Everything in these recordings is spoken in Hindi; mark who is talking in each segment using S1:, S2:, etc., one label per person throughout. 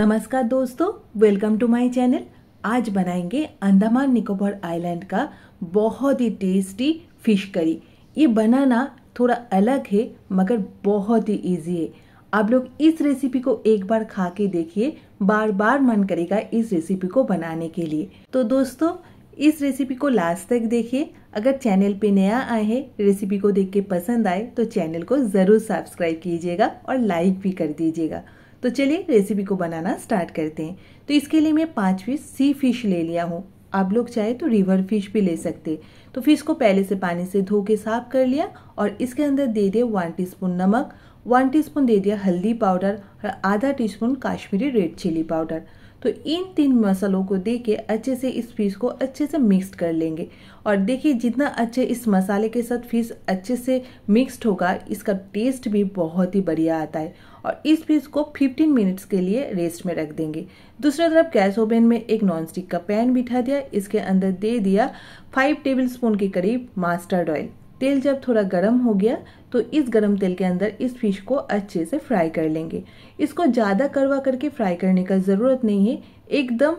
S1: नमस्कार दोस्तों वेलकम टू माय चैनल आज बनाएंगे अंडमान निकोबार आइलैंड का बहुत ही टेस्टी फिश करी ये बनाना थोड़ा अलग है मगर बहुत ही इजी है आप लोग इस रेसिपी को एक बार खा के देखिए बार बार मन करेगा इस रेसिपी को बनाने के लिए तो दोस्तों इस रेसिपी को लास्ट तक देखिए अगर चैनल पे नया आए हैं रेसिपी को देख के पसंद आए तो चैनल को ज़रूर सब्सक्राइब कीजिएगा और लाइक भी कर दीजिएगा तो चलिए रेसिपी को बनाना स्टार्ट करते हैं तो इसके लिए मैं पाँच पीस सी फिश ले लिया हूँ आप लोग चाहे तो रिवर फिश भी ले सकते तो फिश को पहले से पानी से धो के साफ कर लिया और इसके अंदर दे दिया वन टीस्पून नमक वन टीस्पून दे दिया हल्दी पाउडर और आधा teaspoon Kashmiri red chilli powder तो इन तीन मसालों को दे के अच्छे से इस फिश को अच्छे से मिक्स कर लेंगे और देखिए जितना अच्छे इस मसाले के साथ फिश अच्छे से मिक्स्ड होगा इसका टेस्ट भी बहुत ही बढ़िया आता है और इस फिश को 15 मिनट्स के लिए रेस्ट में रख देंगे दूसरी तरफ गैस ओवन में एक नॉन स्टिक का पैन बिठा दिया इसके अंदर दे दिया 5 टेबल स्पून के करीब मास्टर्ड ऑयल तेल जब थोड़ा गर्म हो गया तो इस गर्म तेल के अंदर इस फिश को अच्छे से फ्राई कर लेंगे इसको ज़्यादा करवा करके फ्राई करने का ज़रूरत नहीं है एकदम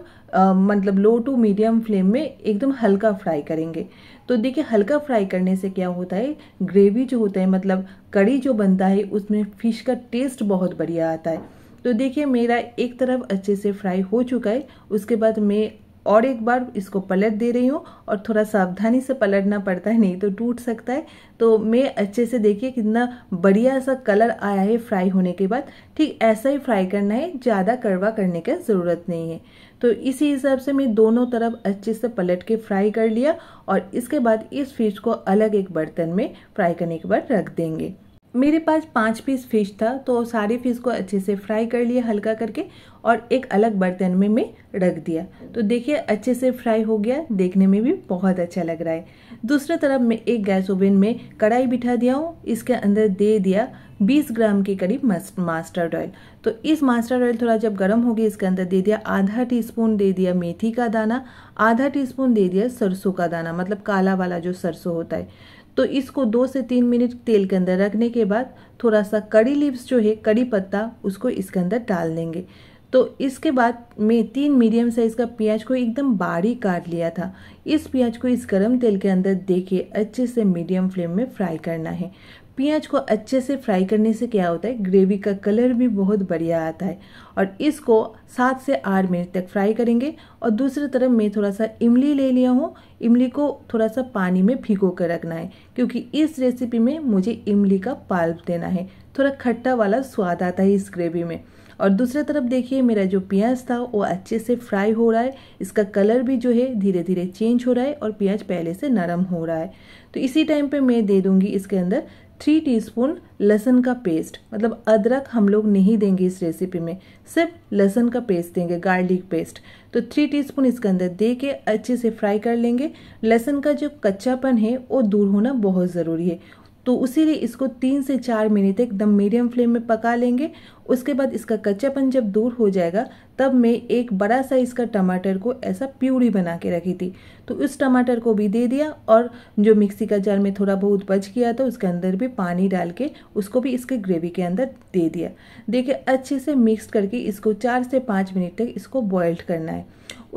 S1: मतलब लो टू मीडियम फ्लेम में एकदम हल्का फ्राई करेंगे तो देखिए हल्का फ्राई करने से क्या होता है ग्रेवी जो होता है मतलब कड़ी जो बनता है उसमें फ़िश का टेस्ट बहुत बढ़िया आता है तो देखिए मेरा एक तरफ अच्छे से फ्राई हो चुका है उसके बाद मैं और एक बार इसको पलट दे रही हूँ और थोड़ा सावधानी से पलटना पड़ता है नहीं तो टूट सकता है तो मैं अच्छे से देखिए कितना बढ़िया सा कलर आया है फ्राई होने के बाद ठीक ऐसा ही फ्राई करना है ज़्यादा कड़वा करने का ज़रूरत नहीं है तो इसी हिसाब से मैं दोनों तरफ अच्छे से पलट के फ्राई कर लिया और इसके बाद इस फिश को अलग एक बर्तन में फ्राई करने के बाद रख देंगे मेरे पास पाँच पीस फिश था तो सारी फिश को अच्छे से फ्राई कर लिया हल्का करके और एक अलग बर्तन में मैं रख दिया तो देखिए अच्छे से फ्राई हो गया देखने में भी बहुत अच्छा लग रहा है दूसरा तरफ मैं एक गैस ओवन में कढ़ाई बिठा दिया हूँ इसके अंदर दे दिया 20 ग्राम के करीब मास्टर्ड ऑयल तो इस मास्टर्ड ऑयल थोड़ा जब गर्म हो गया इसके अंदर दे दिया आधा टी दे दिया मेथी का दाना आधा टी दे दिया सरसों का दाना मतलब काला वाला जो सरसों होता है तो इसको दो से तीन मिनट तेल के अंदर रखने के बाद थोड़ा सा कड़ी लीव्स जो है कड़ी पत्ता उसको इसके अंदर डाल देंगे तो इसके बाद मैं तीन मीडियम साइज़ का प्याज को एकदम बारीक काट लिया था इस प्याज को इस गर्म तेल के अंदर देके अच्छे से मीडियम फ्लेम में फ्राई करना है प्याज को अच्छे से फ्राई करने से क्या होता है ग्रेवी का कलर भी बहुत बढ़िया आता है और इसको सात से आठ मिनट तक फ्राई करेंगे और दूसरी तरफ मैं थोड़ा सा इमली ले लिया हूँ इमली को थोड़ा सा पानी में भिगो कर रखना है क्योंकि इस रेसिपी में मुझे इमली का पाल्प देना है थोड़ा खट्टा वाला स्वाद आता है इस ग्रेवी में और दूसरी तरफ देखिए मेरा जो प्याज था वो अच्छे से फ्राई हो रहा है इसका कलर भी जो है धीरे धीरे चेंज हो रहा है और प्याज पहले से नरम हो रहा है तो इसी टाइम पे मैं दे दूंगी इसके अंदर थ्री टीस्पून लहसुन का पेस्ट मतलब अदरक हम लोग नहीं देंगे इस रेसिपी में सिर्फ लहसुन का पेस्ट देंगे गार्लिक पेस्ट तो थ्री टीस्पून इसके अंदर दे के अच्छे से फ्राई कर लेंगे लहसुन का जो कच्चापन है वो दूर होना बहुत ज़रूरी है तो लिए इसको तीन से चार मिनट तक दम मीडियम फ्लेम में पका लेंगे उसके बाद इसका कच्चापन जब दूर हो जाएगा तब मैं एक बड़ा साइज़ का टमाटर को ऐसा प्यूरी बना के रखी थी तो उस टमाटर को भी दे दिया और जो मिक्सी का जार में थोड़ा बहुत बच गया था उसके अंदर भी पानी डाल के उसको भी इसके ग्रेवी के अंदर दे दिया देखिए अच्छे से मिक्स करके इसको चार से पाँच मिनट तक इसको बॉयल्ड करना है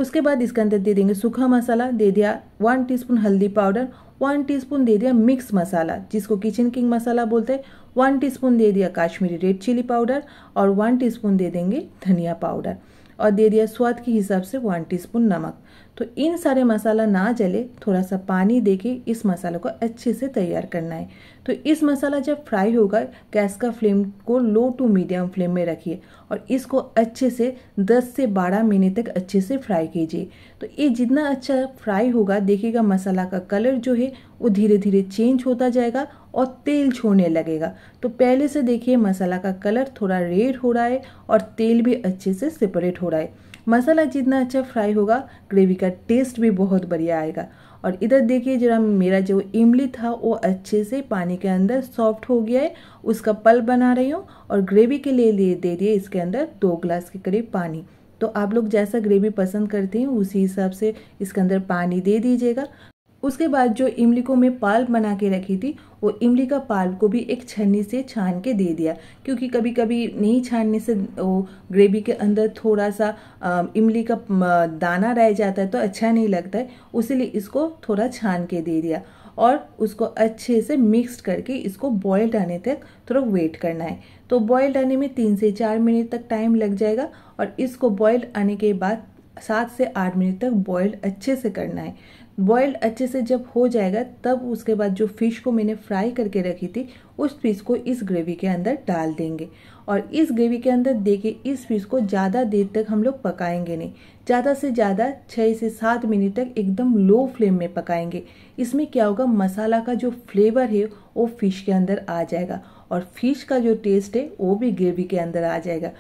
S1: उसके बाद इसके अंदर दे देंगे सूखा मसाला दे दिया वन टी हल्दी पाउडर वन टीस्पून दे दिया मिक्स मसाला जिसको किचन किंग मसाला बोलते हैं वन टीस्पून दे दिया काश्मीरी रेड चिली पाउडर और वन टीस्पून दे देंगे धनिया पाउडर और दे दिया स्वाद के हिसाब से वन टीस्पून नमक तो इन सारे मसाला ना जले थोड़ा सा पानी दे के इस मसाले को अच्छे से तैयार करना है तो इस मसाला जब फ्राई होगा गैस का फ्लेम को लो टू मीडियम फ्लेम में रखिए और इसको अच्छे से 10 से 12 मिनट तक अच्छे से फ्राई कीजिए तो ये जितना अच्छा फ्राई होगा देखिएगा मसाला का कलर जो है वो धीरे धीरे चेंज होता जाएगा और तेल छोड़ने लगेगा तो पहले से देखिए मसाला का कलर थोड़ा रेड हो रहा है और तेल भी अच्छे से सेपरेट हो रहा है मसाला जितना अच्छा फ्राई होगा ग्रेवी का टेस्ट भी बहुत बढ़िया आएगा और इधर देखिए जरा मेरा जो इमली था वो अच्छे से पानी के अंदर सॉफ्ट हो गया है उसका पल बना रही हूँ और ग्रेवी के लिए लिए दे दिए इसके अंदर दो ग्लास के करीब पानी तो आप लोग जैसा ग्रेवी पसंद करते हैं उसी हिसाब से इसके अंदर पानी दे दीजिएगा उसके बाद जो इमली को मैं पाल्प बना के रखी थी वो इमली का पाल्प को भी एक छन्नी से छान के दे दिया क्योंकि कभी कभी नहीं छानने से वो ग्रेवी के अंदर थोड़ा सा इमली का दाना रह जाता है तो अच्छा नहीं लगता है उसीलिए इसको थोड़ा छान के दे दिया और उसको अच्छे से मिक्स करके इसको बॉयल्ड आने तक थोड़ा वेट करना है तो बॉयल्ड आने में तीन से चार मिनट तक टाइम लग जाएगा और इसको बॉयल्ड आने के बाद सात से आठ मिनट तक बॉयल्ड अच्छे से करना है बॉयल्ड अच्छे से जब हो जाएगा तब उसके बाद जो फिश को मैंने फ्राई करके रखी थी उस फिश को इस ग्रेवी के अंदर डाल देंगे और इस ग्रेवी के अंदर देके इस फिश को ज़्यादा देर तक हम लोग पकाएंगे नहीं ज़्यादा से ज़्यादा छः से सात मिनट तक एकदम लो फ्लेम में पकाएंगे इसमें क्या होगा मसाला का जो फ्लेवर है वो फिश के अंदर आ जाएगा और फिश का जो टेस्ट है वो भी ग्रेवी के अंदर आ जाएगा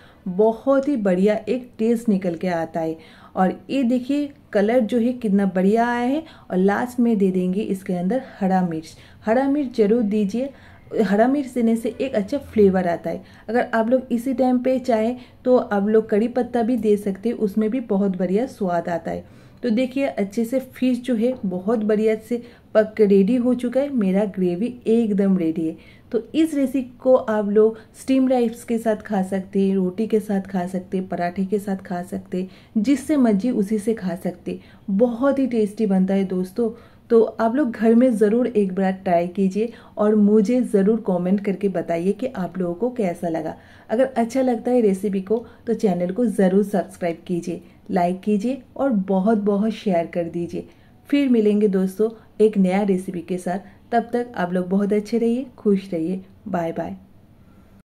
S1: बहुत ही बढ़िया एक टेस्ट निकल के आता है और ये देखिए कलर जो है कितना बढ़िया आया है और लास्ट में दे देंगे इसके अंदर हरा मिर्च हरा मिर्च ज़रूर दीजिए हरा मिर्च देने से एक अच्छा फ्लेवर आता है अगर आप लोग इसी टाइम पे चाहें तो आप लोग कड़ी पत्ता भी दे सकते हैं उसमें भी बहुत बढ़िया स्वाद आता है तो देखिए अच्छे से फिश जो है बहुत बढ़िया से पक रेडी हो चुका है मेरा ग्रेवी एकदम रेडी है तो इस रेसिपी को आप लोग स्टीम राइस के साथ खा सकते हैं रोटी के साथ खा सकते पराठे के साथ खा सकते जिससे मर्जी उसी से खा सकते बहुत ही टेस्टी बनता है दोस्तों तो आप लोग घर में ज़रूर एक बार ट्राई कीजिए और मुझे ज़रूर कमेंट करके बताइए कि आप लोगों को कैसा लगा अगर अच्छा लगता है रेसिपी को तो चैनल को ज़रूर सब्सक्राइब कीजिए लाइक कीजिए और बहुत बहुत शेयर कर दीजिए फिर मिलेंगे दोस्तों एक नया रेसिपी के साथ तब तक आप लोग बहुत अच्छे रहिए खुश रहिए बाय बाय